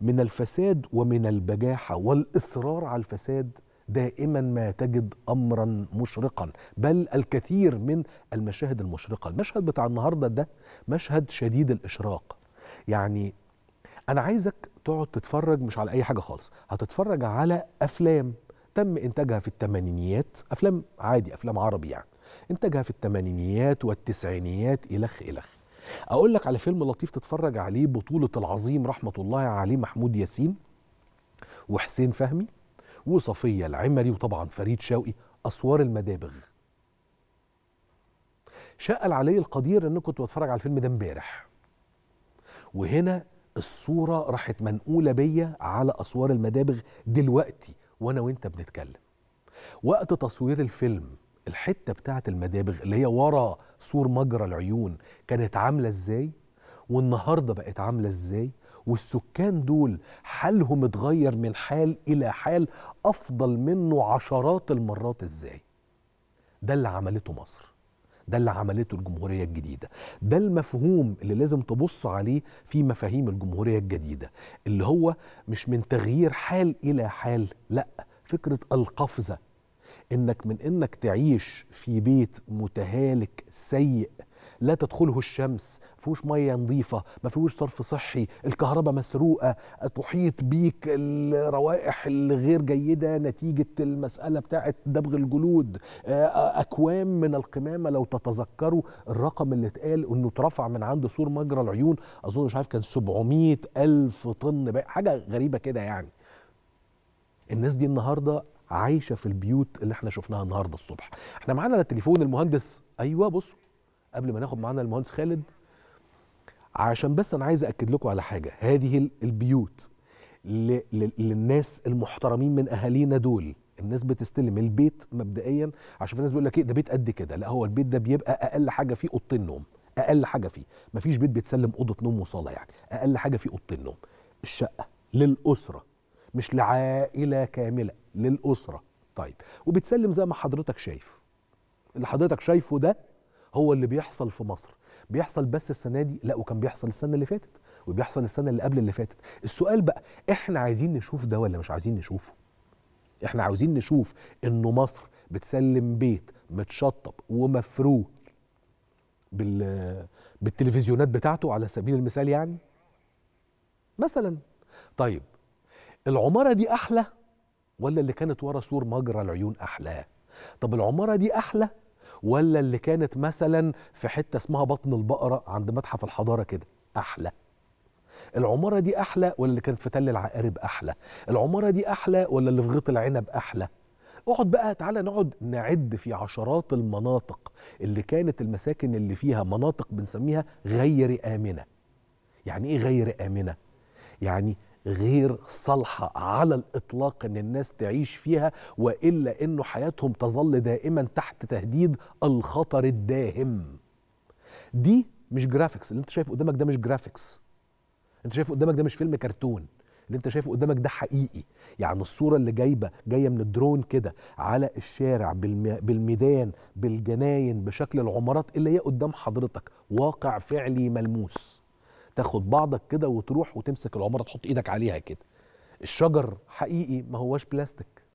من الفساد ومن البجاحه والاصرار على الفساد دائما ما تجد امرا مشرقا بل الكثير من المشاهد المشرقه المشهد بتاع النهارده ده مشهد شديد الاشراق يعني انا عايزك تقعد تتفرج مش على اي حاجه خالص هتتفرج على افلام تم انتاجها في الثمانينيات افلام عادي افلام عربي يعني انتاجها في الثمانينيات والتسعينيات الخ الخ اقول لك على فيلم لطيف تتفرج عليه بطوله العظيم رحمه الله عليه محمود ياسين وحسين فهمي وصفيه العمري وطبعا فريد شوقي اسوار المدابغ شقل علي القدير ان كنت بتفرج على الفيلم ده امبارح وهنا الصوره راحت منقوله بيا على اسوار المدابغ دلوقتي وانا وانت بنتكلم وقت تصوير الفيلم الحته بتاعه المدابغ اللي هي ورا سور مجرى العيون كانت عامله ازاي والنهارده بقت عامله ازاي والسكان دول حالهم اتغير من حال الى حال افضل منه عشرات المرات ازاي ده اللي عملته مصر ده اللي عملته الجمهوريه الجديده ده المفهوم اللي لازم تبص عليه في مفاهيم الجمهوريه الجديده اللي هو مش من تغيير حال الى حال لا فكره القفزه انك من انك تعيش في بيت متهالك سيء لا تدخله الشمس فيهوش ميه نظيفه ما فيهوش صرف صحي الكهرباء مسروقه تحيط بيك الروائح الغير جيده نتيجه المساله بتاعه دبغ الجلود آه، آه، اكوام من القمامه لو تتذكروا الرقم اللي اتقال انه اترفع من عند سور مجرى العيون اظن مش عارف كان 700 الف طن حاجه غريبه كده يعني الناس دي النهارده عايشه في البيوت اللي احنا شفناها النهارده الصبح احنا معانا على التليفون المهندس ايوه بصوا قبل ما ناخد معانا المهندس خالد عشان بس انا عايز اكد لكم على حاجه هذه البيوت للناس المحترمين من اهالينا دول الناس بتستلم البيت مبدئيا عشان في ناس بيقول لك ايه ده بيت قد كده لا هو البيت ده بيبقى اقل حاجه فيه اوضتين نوم اقل حاجه فيه مفيش بيت بيتسلم اوضه نوم وصاله يعني اقل حاجه فيه اوضتين نوم الشقه للاسره مش لعائله كامله للاسره طيب وبتسلم زي ما حضرتك شايف اللي حضرتك شايفه ده هو اللي بيحصل في مصر بيحصل بس السنه دي لا وكان بيحصل السنه اللي فاتت وبيحصل السنه اللي قبل اللي فاتت السؤال بقى احنا عايزين نشوف ده ولا مش عايزين نشوفه احنا عاوزين نشوف انه مصر بتسلم بيت متشطب ومفروه بال بالتلفزيونات بتاعته على سبيل المثال يعني مثلا طيب العماره دي احلى ولا اللي كانت ورا سور مجرى العيون أحلاه طب العمارة دي أحلى ولا اللي كانت مثلا في حتة اسمها بطن البقرة عند متحف الحضارة كده أحلى العمارة دي أحلى ولا اللي كانت في تل العقارب أحلى العمارة دي أحلى ولا اللي في غيط العنب أحلى اقعد بقى تعالى نقعد نعد في عشرات المناطق اللي كانت المساكن اللي فيها مناطق بنسميها غير آمنة يعني إيه غير آمنة؟ يعني غير صالحة على الإطلاق أن الناس تعيش فيها وإلا أنه حياتهم تظل دائما تحت تهديد الخطر الداهم دي مش جرافيكس اللي انت شايفه قدامك ده مش جرافيكس انت شايفه قدامك ده مش فيلم كرتون اللي انت شايفه قدامك ده حقيقي يعني الصورة اللي جايبة جاية من الدرون كده على الشارع بالميدان بالجناين بشكل العمارات اللي هي قدام حضرتك واقع فعلي ملموس تاخد بعضك كده وتروح وتمسك العماره تحط ايدك عليها كده الشجر حقيقي ما هوش بلاستيك